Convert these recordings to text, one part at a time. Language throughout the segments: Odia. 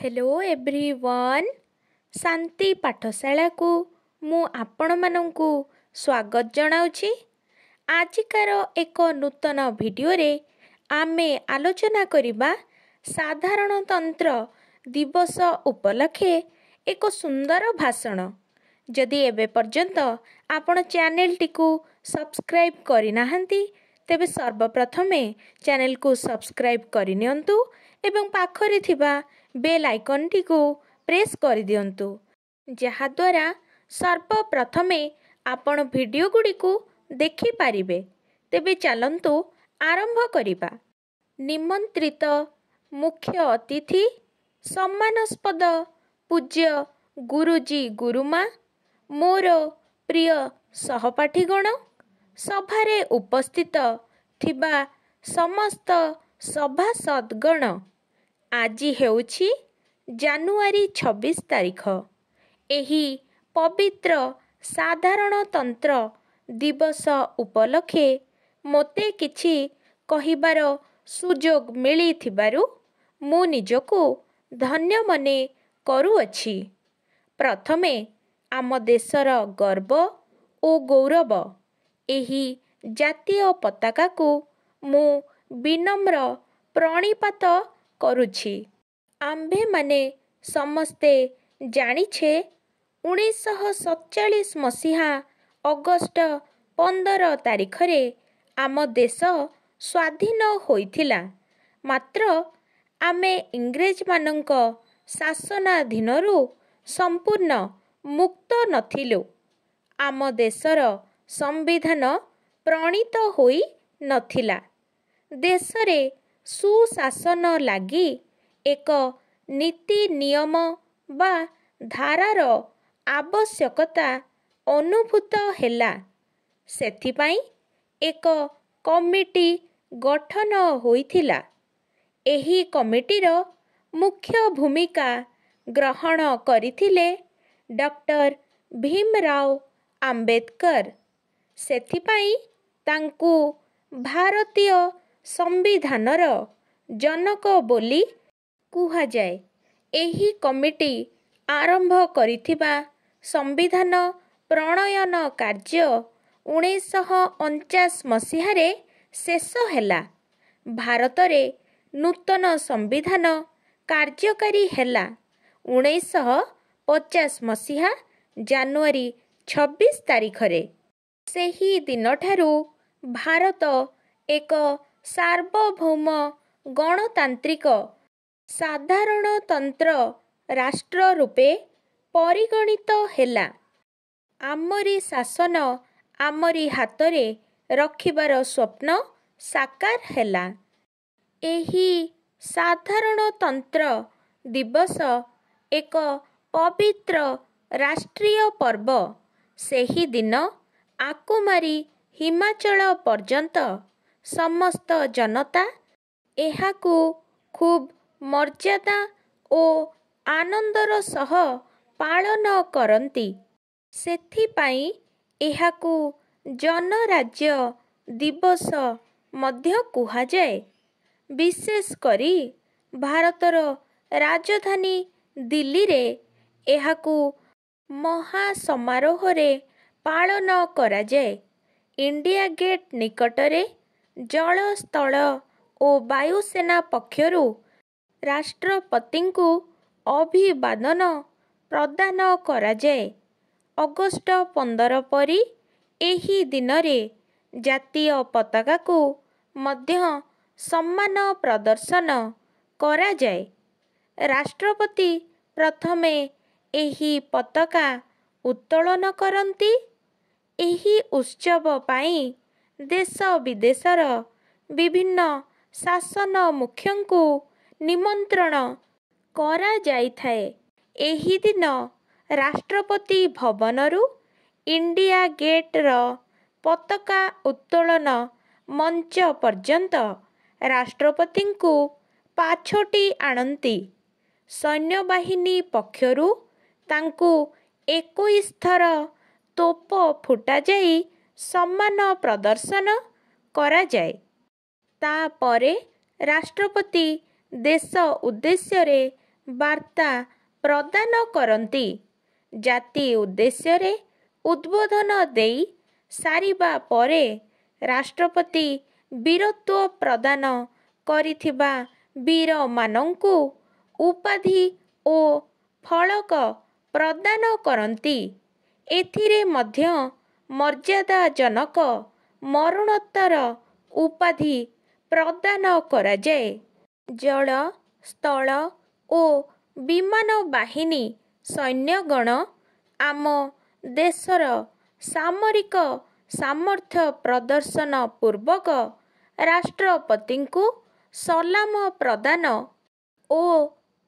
ହ୍ୟାଲୋ ଏଭ୍ରି ୱାନ୍ ଶାନ୍ତି ପାଠଶାଳାକୁ ମୁଁ ଆପଣମାନଙ୍କୁ ସ୍ୱାଗତ ଜଣାଉଛି ଆଜିକାର ଏକ ନୂତନ ଭିଡ଼ିଓରେ ଆମେ ଆଲୋଚନା କରିବା ସାଧାରଣତନ୍ତ୍ର ଦିବସ ଉପଲକ୍ଷେ ଏକ ସୁନ୍ଦର ଭାଷଣ ଯଦି ଏବେ ପର୍ଯ୍ୟନ୍ତ ଆପଣ ଚ୍ୟାନେଲଟିକୁ ସବସ୍କ୍ରାଇବ୍ କରିନାହାନ୍ତି ତେବେ ସର୍ବପ୍ରଥମେ ଚ୍ୟାନେଲକୁ ସବସ୍କ୍ରାଇବ୍ କରିନିଅନ୍ତୁ ଏବଂ ପାଖରେ ଥିବା ବେଲ୍ ଆଇକନ୍ଟିକୁ ପ୍ରେସ୍ କରିଦିଅନ୍ତୁ ଯାହାଦ୍ୱାରା ସର୍ବପ୍ରଥମେ ଆପଣ ଭିଡ଼ିଓ ଗୁଡ଼ିକୁ ଦେଖିପାରିବେ ତେବେ ଚାଲନ୍ତୁ ଆରମ୍ଭ କରିବା ନିମନ୍ତ୍ରିତ ମୁଖ୍ୟ ଅତିଥି ସମ୍ମାନସ୍ପଦ ପୂଜ୍ୟ ଗୁରୁଜୀ ଗୁରୁମା ମୋର ପ୍ରିୟ ସହପାଠୀଗଣ ସଭାରେ ଉପସ୍ଥିତ ଥିବା ସମସ୍ତ ସଭାସଦଗଣ ଆଜି ହେଉଛି ଜାନୁଆରୀ ଛବିଶ ତାରିଖ ଏହି ପବିତ୍ର ସାଧାରଣତନ୍ତ୍ର ଦିବସ ଉପଲକ୍ଷେ ମୋତେ କିଛି କହିବାର ସୁଯୋଗ ମିଳିଥିବାରୁ ମୁଁ ନିଜକୁ ଧନ୍ୟ ମନେ କରୁଅଛି ପ୍ରଥମେ ଆମ ଦେଶର ଗର୍ବ ଓ ଗୌରବ ଏହି ଜାତୀୟ ପତାକାକୁ ମୁଁ ବିନମ୍ର ପ୍ରଣିପାତ କରୁଛି ଆମ୍ଭେମାନେ ସମସ୍ତେ ଜାଣିଛେ ଉଣେଇଶହ ସତଚାଳିଶ ମସିହା ଅଗଷ୍ଟ ପନ୍ଦର ତାରିଖରେ ଆମ ଦେଶ ସ୍ୱାଧୀନ ହୋଇଥିଲା ମାତ୍ର ଆମେ ଇଂରେଜମାନଙ୍କ ଶାସନାଧୀନରୁ ସମ୍ପୂର୍ଣ୍ଣ ମୁକ୍ତ ନଥିଲୁ ଆମ ଦେଶର ସମ୍ବିଧାନ ପ୍ରଣୀତ ହୋଇନଥିଲା ଦେଶରେ ସୁଶାସନ ଲାଗି ଏକ ନୀତି ନିୟମ ବା ଧାରାର ଆବଶ୍ୟକତା ଅନୁଭୂତ ହେଲା ସେଥିପାଇଁ ଏକ କମିଟି ଗଠନ ହୋଇଥିଲା ଏହି କମିଟିର ମୁଖ୍ୟ ଭୂମିକା ଗ୍ରହଣ କରିଥିଲେ ଡକ୍ଟର ଭୀମରାଓ ଆମ୍ବେଦକର ସେଥିପାଇଁ ତାଙ୍କୁ ଭାରତୀୟ ସମ୍ବିଧାନର ଜନକ ବୋଲି କୁହାଯାଏ ଏହି କମିଟି ଆରମ୍ଭ କରିଥିବା ସମ୍ବିଧାନ ପ୍ରଣୟନ କାର୍ଯ୍ୟ ଉଣେଇଶହ ଅଣଚାଶ ମସିହାରେ ଶେଷ ହେଲା ଭାରତରେ ନୂତନ ସମ୍ବିଧାନ କାର୍ଯ୍ୟକାରୀ ହେଲା ଉଣେଇଶହ ପଚାଶ ମସିହା ଜାନୁଆରୀ ଛବିଶ ତାରିଖରେ ସେହି ଦିନଠାରୁ ଭାରତ ଏକ ସାର୍ବଭୌମ ଗଣତାନ୍ତ୍ରିକ ସାଧାରଣତନ୍ତ୍ର ରାଷ୍ଟ୍ର ରୂପେ ପରିଗଣିତ ହେଲା ଆମରି ଶାସନ ଆମରି ହାତରେ ରଖିବାର ସ୍ୱପ୍ନ ସାକାର ହେଲା ଏହି ସାଧାରଣତନ୍ତ୍ର ଦିବସ ଏକ ପବିତ୍ର ରାଷ୍ଟ୍ରୀୟ ପର୍ବ ସେହିଦିନ ଆକୁମାରୀ ହିମାଚଳ ପର୍ଯ୍ୟନ୍ତ ସମସ୍ତ ଜନତା ଏହାକୁ ଖୁବ୍ ମର୍ଯ୍ୟାଦା ଓ ଆନନ୍ଦର ସହ ପାଳନ କରନ୍ତି ସେଥିପାଇଁ ଏହାକୁ ଜନରାଜ୍ୟ ଦିବସ ମଧ୍ୟ କୁହାଯାଏ ବିଶେଷ କରି ଭାରତର ରାଜଧାନୀ ଦିଲ୍ଲୀରେ ଏହାକୁ ମହାସମାରୋହରେ ପାଳନ କରାଯାଏ ଇଣ୍ଡିଆ ଗେଟ୍ ନିକଟରେ ଜଳ ସ୍ଥଳ ଓ ବାୟୁସେନା ପକ୍ଷରୁ ରାଷ୍ଟ୍ରପତିଙ୍କୁ ଅଭିବାଦନ ପ୍ରଦାନ କରାଯାଏ ଅଗଷ୍ଟ ପନ୍ଦର ପରି ଏହି ଦିନରେ ଜାତୀୟ ପତାକାକୁ ମଧ୍ୟ ସମ୍ମାନ ପ୍ରଦର୍ଶନ କରାଯାଏ ରାଷ୍ଟ୍ରପତି ପ୍ରଥମେ ଏହି ପତାକା ଉତ୍ତୋଳନ କରନ୍ତି ଏହି ଉତ୍ସବ ପାଇଁ ଦେଶ ବିଦେଶର ବିଭିନ୍ନ ଶାସନ ମୁଖ୍ୟଙ୍କୁ ନିମନ୍ତ୍ରଣ କରାଯାଇଥାଏ ଏହି ଦିନ ରାଷ୍ଟ୍ରପତି ଭବନରୁ ଇଣ୍ଡିଆ ଗେଟ୍ର ପତାକା ଉତ୍ତୋଳନ ମଞ୍ଚ ପର୍ଯ୍ୟନ୍ତ ରାଷ୍ଟ୍ରପତିଙ୍କୁ ପାଛୋଟି ଆଣନ୍ତି ସୈନ୍ୟବାହିନୀ ପକ୍ଷରୁ ତାଙ୍କୁ ଏକୋଇଶ ଥର ତୋପ ଫୁଟାଯାଇ ସମ୍ମାନ ପ୍ରଦର୍ଶନ କରାଯାଏ ତାପରେ ରାଷ୍ଟ୍ରପତି ଦେଶ ଉଦ୍ଦେଶ୍ୟରେ ବାର୍ତ୍ତା ପ୍ରଦାନ କରନ୍ତି ଜାତି ଉଦ୍ଦେଶ୍ୟରେ ଉଦ୍ବୋଧନ ଦେଇ ସାରିବା ପରେ ରାଷ୍ଟ୍ରପତି ବୀରତ୍ୱ ପ୍ରଦାନ କରିଥିବା ବୀରମାନଙ୍କୁ ଉପାଧି ଓ ଫଳକ ପ୍ରଦାନ କରନ୍ତି ଏଥିରେ ମଧ୍ୟ ମର୍ଯ୍ୟାଦାଜନକ ମରଣୋତ୍ତର ଉପାଧି ପ୍ରଦାନ କରାଯାଏ ଜଳ ସ୍ଥଳ ଓ ବିମାନ ବାହିନୀ ସୈନ୍ୟଗଣ ଆମ ଦେଶର ସାମରିକ ସାମର୍ଥ୍ୟ ପ୍ରଦର୍ଶନ ପୂର୍ବକ ରାଷ୍ଟ୍ରପତିଙ୍କୁ ସଲାମ ପ୍ରଦାନ ଓ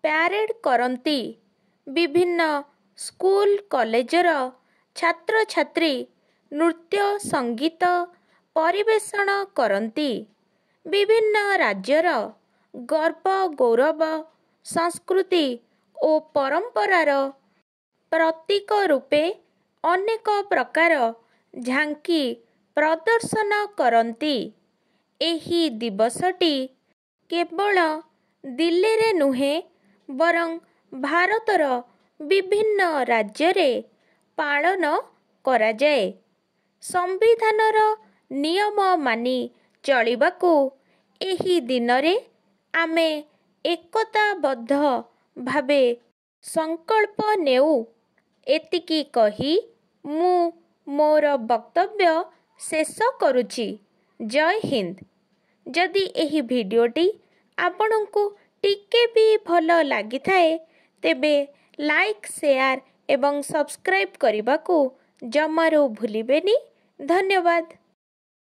ପ୍ୟାରେଡ୍ କରନ୍ତି ବିଭିନ୍ନ ସ୍କୁଲ କଲେଜର ଛାତ୍ରଛାତ୍ରୀ ନୃତ୍ୟ ସଙ୍ଗୀତ ପରିବେଷଣ କରନ୍ତି ବିଭିନ୍ନ ରାଜ୍ୟର ଗର୍ବ ଗୌରବ ସଂସ୍କୃତି ଓ ପରମ୍ପରାର ପ୍ରତୀକ ରୂପେ ଅନେକ ପ୍ରକାର ଝାଙ୍କି ପ୍ରଦର୍ଶନ କରନ୍ତି ଏହି ଦିବସଟି କେବଳ ଦିଲ୍ଲୀରେ ନୁହେଁ ବରଂ ଭାରତର ବିଭିନ୍ନ ରାଜ୍ୟରେ ପାଳନ କରାଯାଏ ସମ୍ବିଧାନର ନିୟମ ମାନି ଚଳିବାକୁ ଏହି ଦିନରେ ଆମେ ଏକତାବଦ୍ଧ ଭାବେ ସଂକଳ୍ପ ନେଉ ଏତିକି କହି ମୁଁ ମୋର ବକ୍ତବ୍ୟ ଶେଷ କରୁଛି ଜୟ ହିନ୍ଦ ଯଦି ଏହି ଭିଡ଼ିଓଟି ଆପଣଙ୍କୁ ଟିକେ ବି ଭଲ ଲାଗିଥାଏ ତେବେ ଲାଇକ୍ ସେୟାର ଏବଂ ସବସ୍କ୍ରାଇବ୍ କରିବାକୁ ଜମାରୁ ଭୁଲିବେନି ଧନ୍ୟବାଦ